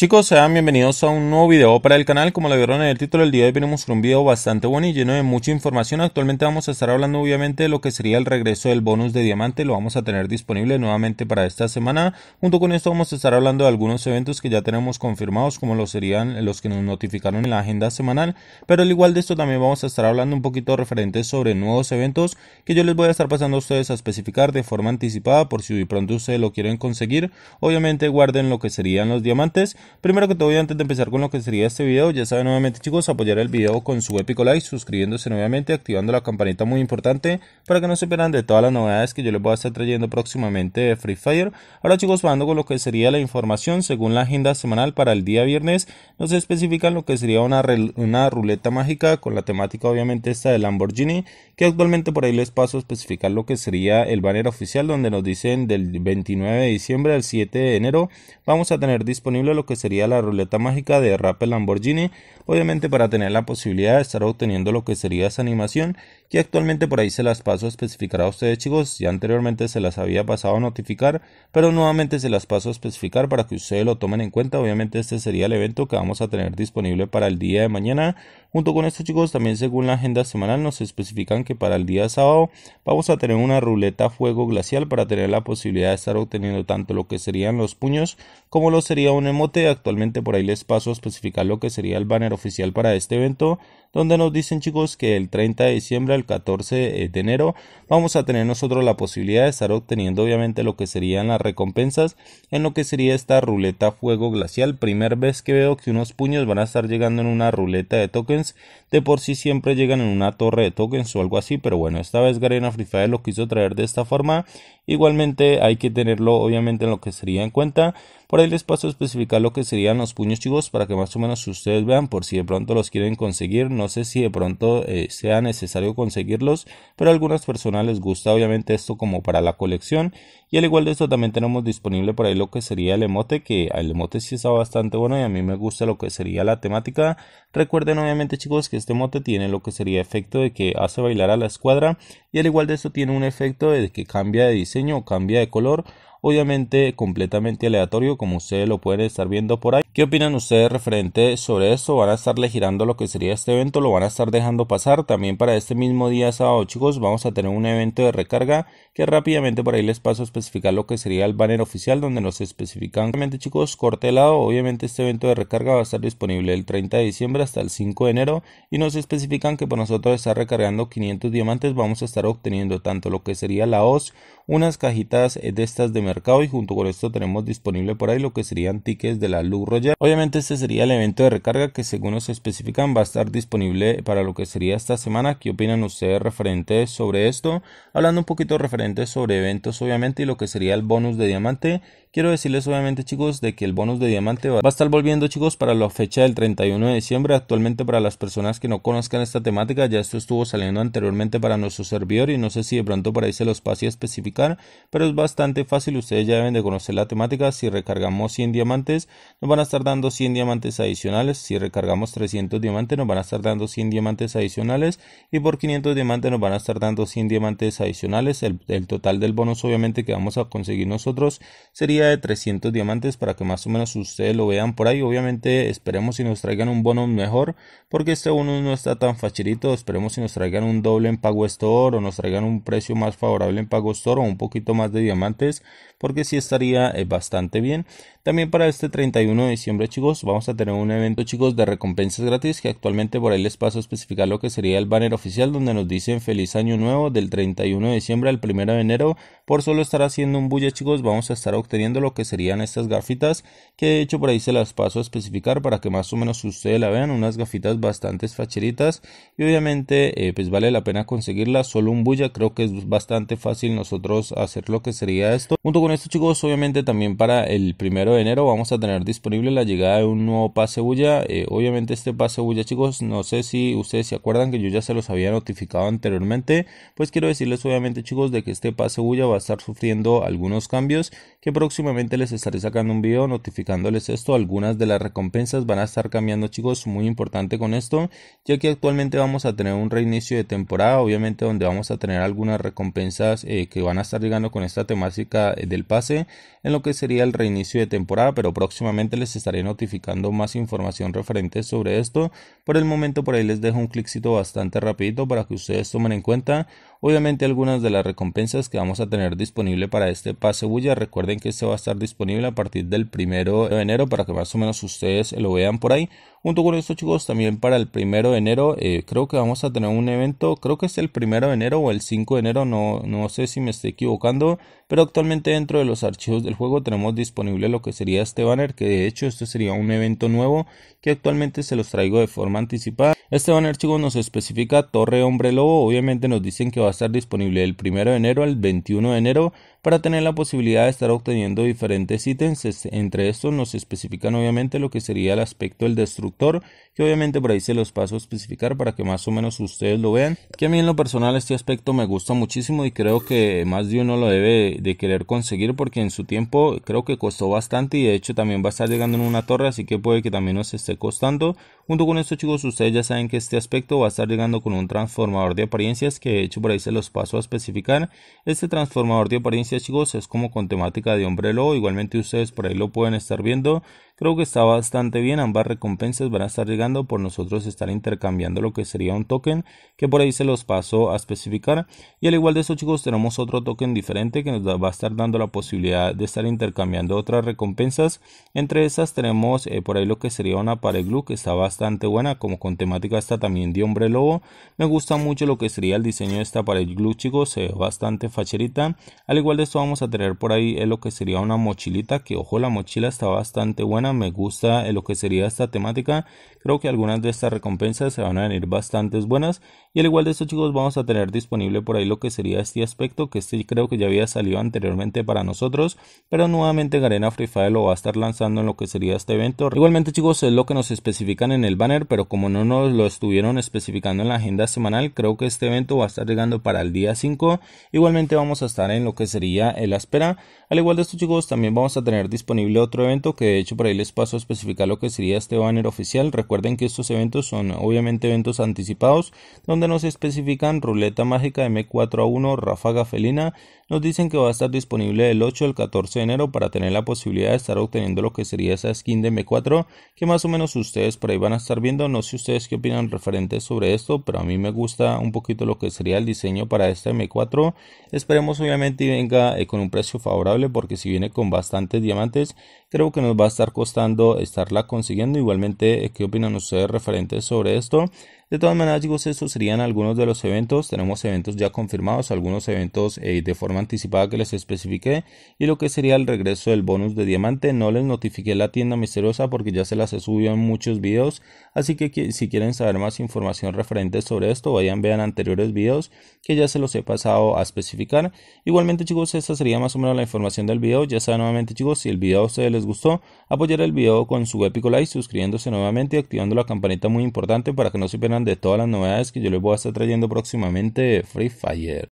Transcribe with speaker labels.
Speaker 1: Chicos, sean bienvenidos a un nuevo video para el canal. Como lo vieron en el título, del día de hoy venimos con un video bastante bueno y lleno de mucha información. Actualmente vamos a estar hablando obviamente de lo que sería el regreso del bonus de diamante. Lo vamos a tener disponible nuevamente para esta semana. Junto con esto vamos a estar hablando de algunos eventos que ya tenemos confirmados, como lo serían los que nos notificaron en la agenda semanal. Pero al igual de esto también vamos a estar hablando un poquito referente sobre nuevos eventos que yo les voy a estar pasando a ustedes a especificar de forma anticipada por si de pronto ustedes lo quieren conseguir. Obviamente guarden lo que serían los diamantes Primero que todo, antes de empezar con lo que sería este video, ya saben nuevamente chicos, apoyar el video con su épico like, suscribiéndose nuevamente, activando la campanita muy importante para que no se pierdan de todas las novedades que yo les voy a estar trayendo próximamente de Free Fire. Ahora chicos, bajando con lo que sería la información, según la agenda semanal para el día viernes, nos especifican lo que sería una, una ruleta mágica con la temática obviamente esta de Lamborghini, que actualmente por ahí les paso a especificar lo que sería el banner oficial donde nos dicen del 29 de diciembre al 7 de enero vamos a tener disponible lo que sería la ruleta mágica de Rappel Lamborghini, obviamente para tener la posibilidad de estar obteniendo lo que sería esa animación, que actualmente por ahí se las paso a especificar a ustedes chicos, ya anteriormente se las había pasado a notificar, pero nuevamente se las paso a especificar para que ustedes lo tomen en cuenta, obviamente este sería el evento que vamos a tener disponible para el día de mañana, junto con esto chicos también según la agenda semanal nos especifican que para el día sábado vamos a tener una ruleta fuego glacial para tener la posibilidad de estar obteniendo tanto lo que serían los puños como lo sería un emote Actualmente por ahí les paso a especificar lo que sería el banner oficial para este evento donde nos dicen chicos que el 30 de diciembre al 14 eh, de enero vamos a tener nosotros la posibilidad de estar obteniendo obviamente lo que serían las recompensas en lo que sería esta ruleta fuego glacial. primera vez que veo que unos puños van a estar llegando en una ruleta de tokens. De por sí siempre llegan en una torre de tokens o algo así, pero bueno, esta vez Garena Free Fire lo quiso traer de esta forma. Igualmente hay que tenerlo obviamente en lo que sería en cuenta. Por ahí les paso a especificar lo que serían los puños chicos para que más o menos ustedes vean por si de pronto los quieren conseguir sé si de pronto eh, sea necesario conseguirlos, pero a algunas personas les gusta obviamente esto como para la colección. Y al igual de esto también tenemos disponible por ahí lo que sería el emote, que el emote sí está bastante bueno y a mí me gusta lo que sería la temática. Recuerden obviamente chicos que este emote tiene lo que sería efecto de que hace bailar a la escuadra y al igual de esto tiene un efecto de que cambia de diseño o cambia de color obviamente completamente aleatorio como ustedes lo pueden estar viendo por ahí. ¿Qué opinan ustedes referente sobre eso ¿Van a estarle girando lo que sería este evento? ¿Lo van a estar dejando pasar? También para este mismo día sábado chicos vamos a tener un evento de recarga que rápidamente por ahí les paso a especificar lo que sería el banner oficial donde nos especifican. Obviamente chicos corte obviamente este evento de recarga va a estar disponible el 30 de diciembre hasta el 5 de enero y nos especifican que por nosotros estar recargando 500 diamantes vamos a estar obteniendo tanto lo que sería la OS, unas cajitas de estas de mercado y junto con esto tenemos disponible por ahí lo que serían tickets de la Luz Royal. Obviamente este sería el evento de recarga que según nos especifican va a estar disponible para lo que sería esta semana. ¿Qué opinan ustedes referente sobre esto? Hablando un poquito referente sobre eventos obviamente y lo que sería el bonus de diamante. Quiero decirles obviamente chicos de que el bonus de diamante va a estar volviendo chicos para la fecha del 31 de diciembre. Actualmente para las personas que no conozcan esta temática ya esto estuvo saliendo anteriormente para nuestro servidor y no sé si de pronto por ahí se los pase a especificar pero es bastante fácil ustedes ya deben de conocer la temática. Si recargamos 100 diamantes, nos van a estar dando 100 diamantes adicionales. Si recargamos 300 diamantes, nos van a estar dando 100 diamantes adicionales. Y por 500 diamantes, nos van a estar dando 100 diamantes adicionales. El, total del bonus, obviamente, que vamos a conseguir nosotros sería de 300 diamantes para que más o menos ustedes lo vean por ahí. Obviamente, esperemos si nos traigan un bono mejor, porque este uno no está tan facilito. Esperemos si nos traigan un doble en Pago Store o nos traigan un precio más favorable en Pago Store o un poquito más de diamantes porque sí estaría eh, bastante bien. También para este 31 de diciembre, chicos, vamos a tener un evento, chicos, de recompensas gratis que actualmente por ahí les paso a especificar lo que sería el banner oficial donde nos dicen feliz año nuevo del 31 de diciembre al 1 de enero. Por solo estar haciendo un bulla, chicos, vamos a estar obteniendo lo que serían estas gafitas que de hecho por ahí se las paso a especificar para que más o menos ustedes la vean, unas gafitas bastante facheritas y obviamente eh, pues vale la pena conseguirla solo un bulla, creo que es bastante fácil nosotros hacer lo que sería esto junto con esto chicos, obviamente también para el primero de enero vamos a tener disponible la llegada de un nuevo pase bulla. Eh, obviamente este pase bulla chicos, no sé si ustedes se acuerdan que yo ya se los había notificado anteriormente. Pues quiero decirles obviamente chicos de que este pase bulla va a estar sufriendo algunos cambios que próximamente les estaré sacando un video notificándoles esto. Algunas de las recompensas van a estar cambiando chicos, muy importante con esto ya que actualmente vamos a tener un reinicio de temporada obviamente donde vamos a tener algunas recompensas eh, que van a estar llegando con esta temática eh, de pase en lo que sería el reinicio de temporada, pero próximamente les estaré notificando más información referente sobre esto. Por el momento por ahí les dejo un cliccito bastante rapidito para que ustedes tomen en cuenta. Obviamente algunas de las recompensas que vamos a tener disponible para este pase bulla, recuerden que se este va a estar disponible a partir del primero de enero para que más o menos ustedes lo vean por ahí. Junto con esto chicos, también para el primero de enero eh, creo que vamos a tener un evento, creo que es el primero de enero o el 5 de enero, no, no sé si me estoy equivocando, pero actualmente dentro de los archivos del juego tenemos disponible lo que sería este banner, que de hecho este sería un evento nuevo que actualmente se los traigo de forma anticipada. Este banner chicos nos especifica Torre Hombre Lobo. Obviamente nos dicen que va a estar disponible el 1 de enero al 21 de enero para tener la posibilidad de estar obteniendo diferentes ítems. Entre estos nos especifican obviamente lo que sería el aspecto del destructor, que obviamente por ahí se los paso a especificar para que más o menos ustedes lo vean. Que a mí en lo personal este aspecto me gusta muchísimo y creo que más de uno lo debe de querer conseguir porque en su tiempo creo que costó bastante y de hecho también va a estar llegando en una torre, así que puede que también nos esté costando. Junto con esto chicos ustedes ya saben en que este aspecto va a estar llegando con un transformador de apariencias que de hecho por ahí se los paso a especificar. Este transformador de apariencias chicos es como con temática de hombre lobo, igualmente ustedes por ahí lo pueden estar viendo Creo que está bastante bien, ambas recompensas van a estar llegando por nosotros estar intercambiando lo que sería un token, que por ahí se los paso a especificar. Y al igual de eso chicos, tenemos otro token diferente que nos va a estar dando la posibilidad de estar intercambiando otras recompensas. Entre esas tenemos eh, por ahí lo que sería una pared glue que está bastante buena, como con temática está también de hombre lobo. Me gusta mucho lo que sería el diseño de esta pared glue chicos, bastante facherita. Al igual de esto vamos a tener por ahí eh, lo que sería una mochilita, que ojo la mochila está bastante buena me gusta eh, lo que sería esta temática. Creo que algunas de estas recompensas se van a venir bastantes buenas. Y al igual de esto, chicos, vamos a tener disponible por ahí lo que sería este aspecto. Que este creo que ya había salido anteriormente para nosotros. Pero nuevamente Garena Free Fire lo va a estar lanzando en lo que sería este evento. Igualmente, chicos, es lo que nos especifican en el banner. Pero como no nos lo estuvieron especificando en la agenda semanal, creo que este evento va a estar llegando para el día 5. Igualmente vamos a estar en lo que sería el espera. Al igual de esto, chicos, también vamos a tener disponible otro evento que de hecho por ahí les paso a especificar lo que sería este banner oficial. Recuerden que estos eventos son obviamente eventos anticipados donde nos especifican ruleta mágica M4 a 1 ráfaga felina. Nos dicen que va a estar disponible el 8 al 14 de enero para tener la posibilidad de estar obteniendo lo que sería esa skin de M4 que más o menos ustedes por ahí van a estar viendo. No sé ustedes qué opinan referentes sobre esto, pero a mí me gusta un poquito lo que sería el diseño para esta M4. Esperemos obviamente venga eh, con un precio favorable porque si viene con bastantes diamantes creo que nos va a estar costando estando estarla consiguiendo. Igualmente, ¿qué opinan ustedes referentes sobre esto? De todas maneras, chicos, estos serían algunos de los eventos. Tenemos eventos ya confirmados, algunos eventos eh, de forma anticipada que les especifiqué. Y lo que sería el regreso del bonus de diamante. No les notifiqué la tienda misteriosa porque ya se las he subido en muchos videos. Así que si quieren saber más información referente sobre esto, vayan, vean anteriores videos que ya se los he pasado a especificar. Igualmente, chicos, esta sería más o menos la información del video. Ya saben nuevamente, chicos, si el video a ustedes les gustó, apoyar el video con su épico like, suscribiéndose nuevamente y activando la campanita muy importante para que no se pierdan de todas las novedades que yo les voy a estar trayendo próximamente Free Fire.